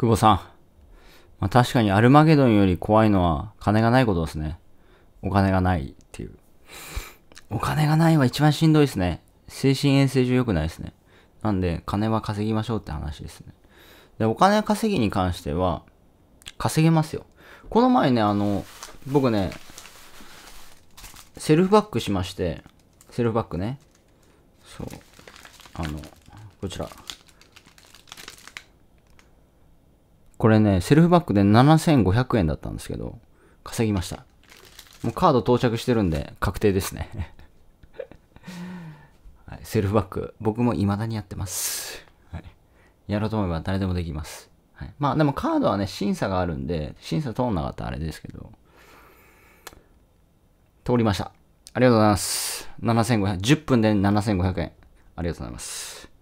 久保さん。まあ、確かにアルマゲドンより怖いのは金がないことですね。お金がないっていう。お金がないは一番しんどいですね。精神衛生上良くないですね。なんで、金は稼ぎましょうって話ですね。で、お金稼ぎに関しては、稼げますよ。この前ね、あの、僕ね、セルフバックしまして、セルフバックね。そう。あの、こちら。これね、セルフバッグで7500円だったんですけど、稼ぎました。もうカード到着してるんで、確定ですね。はい、セルフバッグ、僕も未だにやってます。はい、やろうと思えば誰でもできます。はい、まあでもカードはね、審査があるんで、審査通んなかったらあれですけど、通りました。ありがとうございます。7500、10分で7500円。ありがとうございます。